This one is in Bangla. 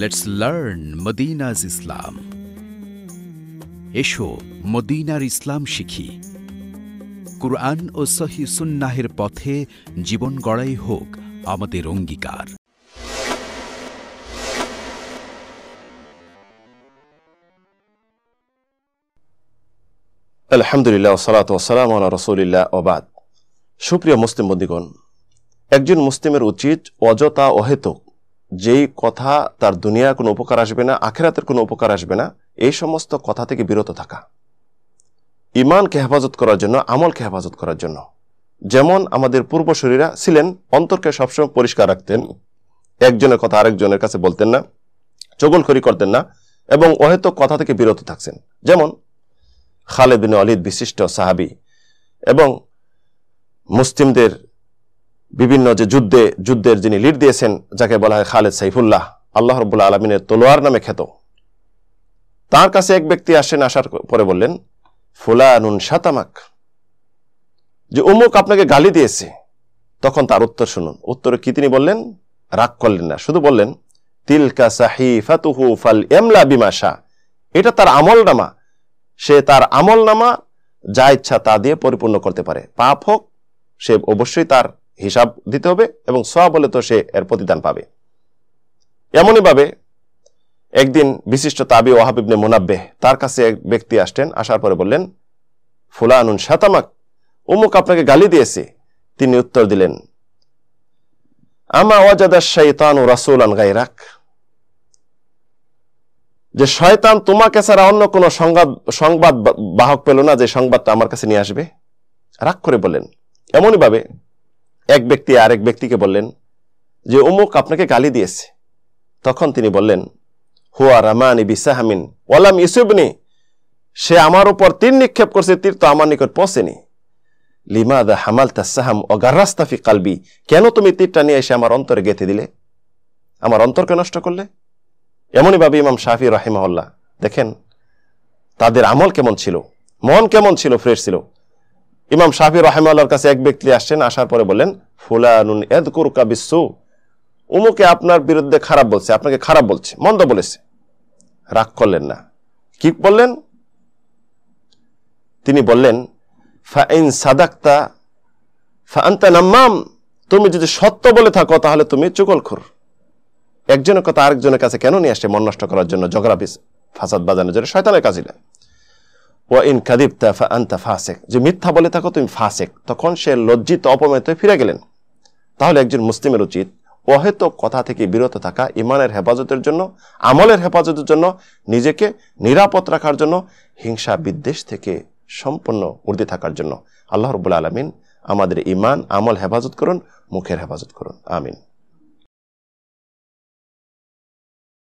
লেটস লার্ন মদিনাজ ইসলাম এসো মদিনার ইসলাম শিখি কুরআন ও সহি সুন্নাহের পথে জীবন গড়াই হোক আমাদের অঙ্গীকার আলহামদুলিল্লাহ সালাত ওসালাম আল্লাহ রসুলিল্লাহ ওবাদ সুপ্রিয় মুসলিম বন্দীগণ একজন মুসলিমের উচিত অযথা অহেতুক যেই কথা তার দুনিয়ার কোনো উপকার আসবে না আখেরাতের কোনো উপকার আসবে না এই সমস্ত কথা থেকে বিরত থাকা ইমানকে হেফাজত করার জন্য আমলকে হেফাজত করার জন্য যেমন আমাদের পূর্বশরীরা ছিলেন অন্তরকে সবসময় পরিষ্কার রাখতেন একজনের কথা আরেকজনের কাছে বলতেন না চগলখড়ি করতেন না এবং অহেত কথা থেকে বিরত থাকছেন যেমন খালেদিন অলিদ বিশিষ্ট সাহাবি এবং মুসলিমদের বিভিন্ন যে যুদ্ধে যুদ্ধের যিনি লিড দিয়েছেন যাকে বলা হয় খালেদ সাইফুল্লাহ আল্লাহ রবুল্লা আলমিনের তলোয়ার নামে খ্যাত তার কাছে এক ব্যক্তি আসেন আসার পরে বললেন ফুলানুন সাতামাক যে অমুক আপনাকে গালি দিয়েছে তখন তার উত্তর শুনুন উত্তরে কি তিনি বললেন রাগ করলেন না শুধু বললেন তিলকা সাহি ফাতুহু ফাল এমলা বিমাশা এটা তার আমল নামা সে তার আমল নামা যা ইচ্ছা তা দিয়ে পরিপূর্ণ করতে পারে পাপ হোক সে অবশ্যই তার হিসাব দিতে হবে এবং সব হলে তো সে এর প্রতিদান পাবে এমনইভাবে একদিন বিশিষ্ট তাবি ওয়াহাবিবনে মোনাব্বে তার কাছে এক ব্যক্তি আসতেন আসার পরে বললেন ফুলানুন শাতামাক উমুক আপনাকে গালি দিয়েছে তিনি উত্তর দিলেন আমা ওয়াজাদা শৈতানু রাসুলান গাইরাক যে শয়তান তোমাকে ছাড়া অন্য কোনো সংবাদ সংবাদ বাহক পেল না যে সংবাদটা আমার কাছে নিয়ে আসবে রাগ করে বলেন এমনইভাবে এক ব্যক্তি আরেক ব্যক্তিকে বললেন যে অমুক আপনাকে গালি দিয়েছে তখন তিনি বললেন হুয়া রামানি বিসাহামিন ওয়ালাম ইসুবনি সে আমার উপর তীর নিক্ষেপ করছে তীর তো আমার নিকট পৌঁছেনি দা হামাল তাসাহাম ও গার্রাস্তাফি কালবি কেন তুমি তীরটা নিয়ে এসে আমার অন্তরে গেঁথে দিলে আমার অন্তরকে নষ্ট করলে এমনইভাবে ইমাম শাহি রাহিমহল্লা দেখেন তাদের আমল কেমন ছিল মন কেমন ছিল ফ্রেশ ছিল ইমাম শাহি রহেমাল্লার কাছে এক ব্যক্তি আসছেন আসার পরে বলেন ফুলানুন এদকুর কাবিসু উমুকে আপনার বিরুদ্ধে খারাপ বলছে আপনাকে খারাপ বলছে মন্দ বলেছে রাগ করলেন না কি বললেন তিনি বললেন ফাইন সাদাক্তা ফান্তা নাম্মাম তুমি যদি সত্য বলে থাকো তাহলে তুমি চুকলখুর একজনের কথা আরেকজনের কাছে কেন নিয়ে আসছে মন নষ্ট করার জন্য জগরাফিস ফাসাদ বাজানোর জন্য শয়তানের কাজই ও ইন কাদিপ্তা ফা আন্তা ফাসেক যে মিথ্যা বলে থাকো তুমি ফাসেক তখন সে লজ্জিত অপমিত ফিরে গেলেন তাহলে একজন মুসলিমের উচিত অহেতো কথা থেকে বিরত থাকা ইমানের হেফাজতের জন্য আমলের হেফাজতের জন্য নিজেকে নিরাপদ রাখার জন্য হিংসা বিদ্বেষ থেকে সম্পূর্ণ উর্দি থাকার জন্য আল্লাহ রবুল্লা আলমিন আমাদের ইমান আমল হেফাজত করুন মুখের হেফাজত করুন আমিন